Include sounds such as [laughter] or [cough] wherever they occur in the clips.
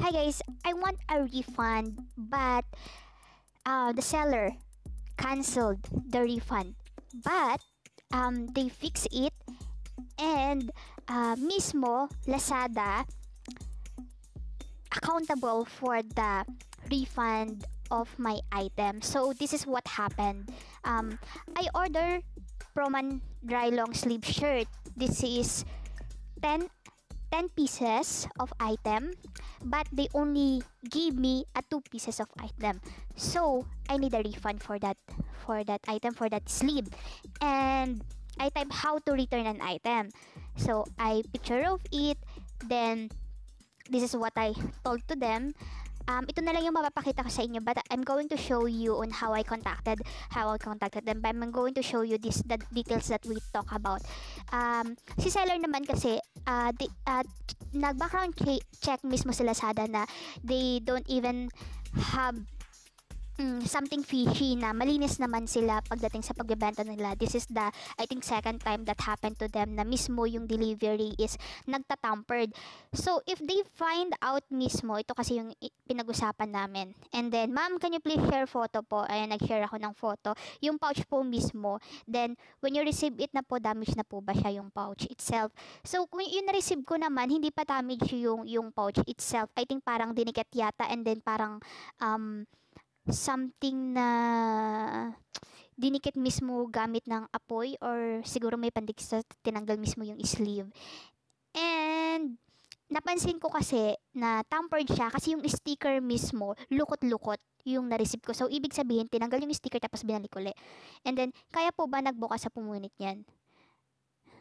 hi guys i want a refund but uh, the seller canceled the refund but um, they fix it and uh, mismo lazada accountable for the refund of my item so this is what happened um, i order proman dry long sleeve shirt this is 10 10 pieces of item but they only gave me a two pieces of item so i need a refund for that for that item for that sleeve and i type how to return an item so i picture of it then this is what i told to them Um, ito na lang yung mapapakita ko sa inyo but I'm going to show you on how I contacted how I contacted them but I'm going to show you this the details that we talk about. Um, si seller naman kasi uh, di, uh, nag-background check mismo sila sa Lazada na they don't even have mm, something fishy na malinis naman sila pagdating sa pagbebenta nila. This is the, I think, second time that happened to them na mismo yung delivery is nagtatampered. So, if they find out mismo, ito kasi yung pinag-usapan namin. And then, ma'am, can you please share photo po? Ayan, nag-share ako ng photo. Yung pouch po mismo. Then, when you receive it na po, damage na po ba siya yung pouch itself? So, kung yung na-receive ko naman, hindi pa damage yung, yung pouch itself. I think parang dinikit yata and then parang um, something na dinikit mismo gamit ng apoy or siguro may pandik sa tinanggal mismo yung sleeve. And napansin ko kasi na tampered siya kasi yung sticker mismo, lukot-lukot yung na-receive ko. So, ibig sabihin, tinanggal yung sticker tapos binalik ulit. And then, kaya po ba nagbukas sa pumunit niyan?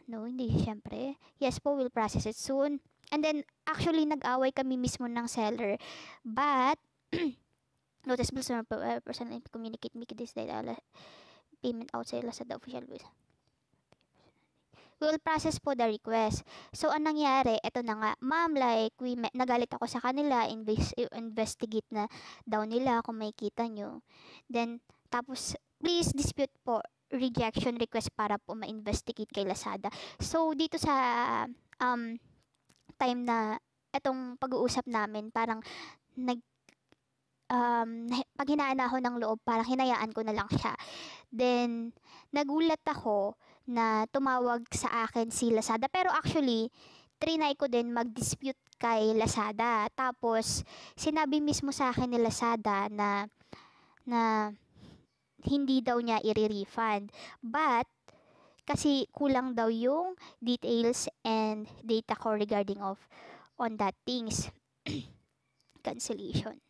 No, hindi, syempre. Yes po, we'll process it soon. And then, actually, nag-away kami mismo ng seller. But, [clears throat] Notice bills are per person and communicate make this data uh, payment outside Lazada official bills. We will process po the request. So, anong nangyari? Ito na nga, ma'am, like, we met, nagalit ako sa kanila, invest, investigate na daw nila kung makikita nyo. Then, tapos, please dispute po rejection request para po ma-investigate kay Lazada. So, dito sa um, time na itong pag-uusap namin, parang nag um, pag hinaan ako ng loob, parang hinayaan ko na lang siya. Then, nagulat ako na tumawag sa akin si Lazada. Pero actually, trinay ko din mag-dispute kay Lazada. Tapos, sinabi mismo sa akin ni Lazada na, na hindi daw niya i-refund. But, kasi kulang daw yung details and data ko regarding of on that things [clears throat] cancellation.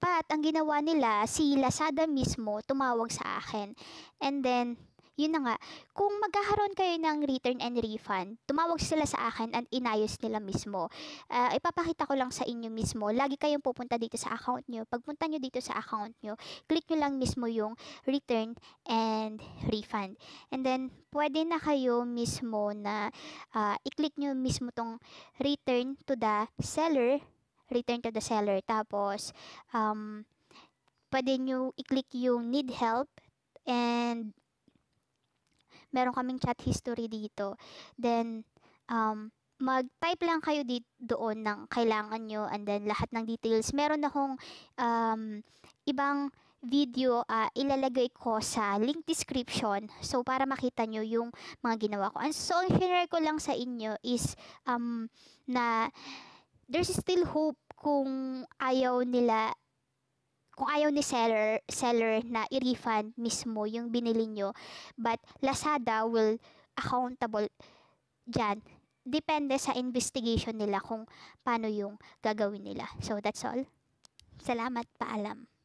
But, ang ginawa nila, si Lazada mismo tumawag sa akin. And then, yun na nga, kung magkakaroon kayo ng return and refund, tumawag sila sa akin and inayos nila mismo. Uh, ipapakita ko lang sa inyo mismo. Lagi kayong pupunta dito sa account nyo. Pagpunta nyo dito sa account nyo, click nyo lang mismo yung return and refund. And then, pwede na kayo mismo na uh, i-click nyo mismo tong return to the seller return to the seller. Tapos, um, pwede nyo i-click yung need help and meron kaming chat history dito. Then, um, mag-type lang kayo dito, doon ng kailangan nyo and then lahat ng details. Meron akong um, ibang video uh, ilalagay ko sa link description so para makita nyo yung mga ginawa ko. And so, ang share ko lang sa inyo is um, na there's still hope kung ayaw nila kung ayaw ni seller seller na i-refund mismo yung binili nyo but Lazada will accountable dyan depende sa investigation nila kung paano yung gagawin nila so that's all salamat paalam